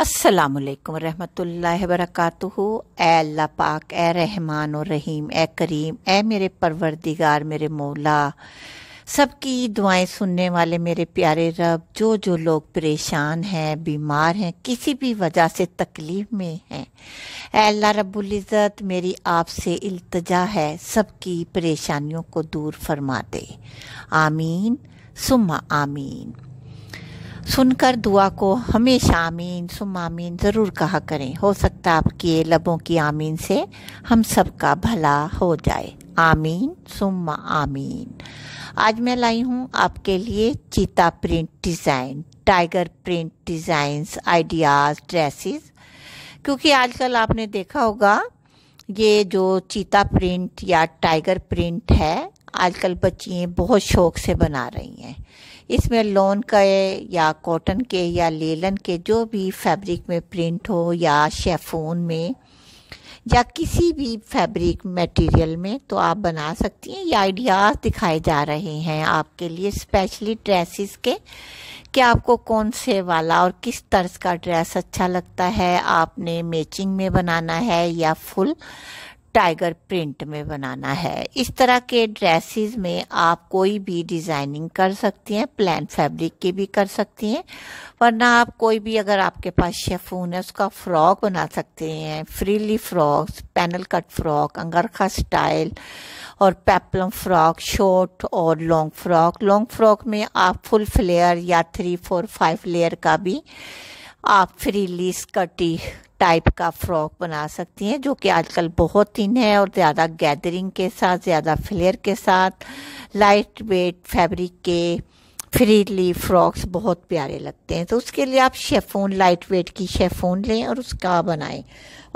असलकम रहमतुल्ला वरक़ातु ए अल्लाह पाक ए रहमान और रहीम ए करीम ए मेरे परवरदिगार मेरे मौला सबकी दुआएं सुनने वाले मेरे प्यारे रब जो जो लोग परेशान हैं बीमार हैं किसी भी वजह से तकलीफ़ में हैं अल्लाह इज़्ज़त मेरी आपसे इल्तजा है सबकी परेशानियों को दूर फरमा दे आमीन सुम्मा आमीन सुनकर दुआ को हमेशा आमीन सुम आमीन ज़रूर कहा करें हो सकता है आपके लबों की आमीन से हम सब का भला हो जाए आमीन सुम आमीन आज मैं लाई हूँ आपके लिए cheetah print design tiger print designs ideas dresses क्योंकि आजकल आपने देखा होगा ये जो चीता प्रिंट या टाइगर प्रिंट है आजकल बच्चियाँ बहुत शौक से बना रही हैं इसमें लोन के या कॉटन के या लेलन के जो भी फैब्रिक में प्रिंट हो या शेफोन में या किसी भी फैब्रिक मटेरियल में तो आप बना सकती हैं ये आइडियाज़ दिखाए जा रहे हैं आपके लिए स्पेशली ड्रेसेस के कि आपको कौन से वाला और किस तर्ज का ड्रेस अच्छा लगता है आपने मैचिंग में बनाना है या फुल टाइगर प्रिंट में बनाना है इस तरह के ड्रेसेस में आप कोई भी डिज़ाइनिंग कर सकती हैं प्लान फैब्रिक की भी कर सकती हैं वरना आप कोई भी अगर आपके पास शेफून है उसका फ्रॉक बना सकते हैं frilly frock panel cut frock angrakha style और पेपलम फ्रॉक शॉर्ट और लॉन्ग फ्रॉक लॉन्ग फ्रॉक में आप फुल फ्लेयर या थ्री फोर फाइव लेयर का भी आप फ्रीली स्कर्टी टाइप का फ्रॉक बना सकती हैं जो कि आजकल बहुत इन है और ज़्यादा गैदरिंग के साथ ज़्यादा फ्लेयर के साथ लाइट वेट फैब्रिक के फ्रीली फ्रॉक्स बहुत प्यारे लगते हैं तो उसके लिए आप शेफोन लाइट वेट की शेफोन लें और उसका बनाएं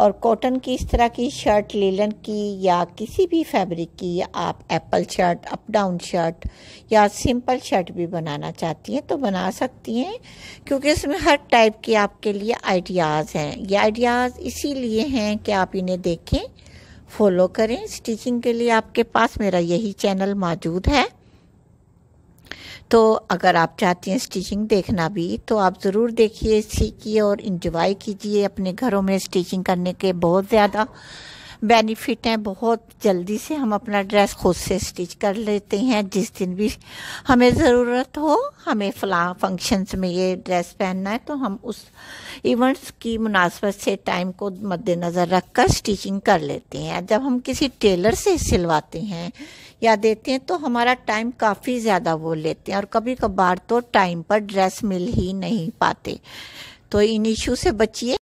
और कॉटन की इस तरह की शर्ट लेलन की या किसी भी फैब्रिक की आप apple shirt up down shirt या सिंपल शर्ट भी बनाना चाहती हैं तो बना सकती हैं क्योंकि इसमें हर टाइप के आपके लिए आइडियाज़ हैं ये आइडियाज़ इसीलिए हैं कि आप इन्हें देखें फॉलो करें स्टिचिंग के लिए आपके पास मेरा यही चैनल मौजूद है तो अगर आप चाहती हैं स्टिचिंग देखना भी तो आप ज़रूर देखिए सीखिए और इंजॉय कीजिए अपने घरों में स्टिचिंग करने के बहुत ज़्यादा बेनिफिट हैं बहुत जल्दी से हम अपना ड्रेस खुद से स्टिच कर लेते हैं जिस दिन भी हमें ज़रूरत हो हमें फला फंक्शंस में ये ड्रेस पहनना है तो हम उस इवेंट्स की मुनासबत से टाइम को मद्देनज़र रख कर स्टिचिंग कर लेते हैं जब हम किसी टेलर से सिलवाते हैं या देते हैं तो हमारा टाइम काफ़ी ज़्यादा वो लेते हैं और कभी कभार तो टाइम पर ड्रेस मिल ही नहीं पाते तो इन इशू से बचिए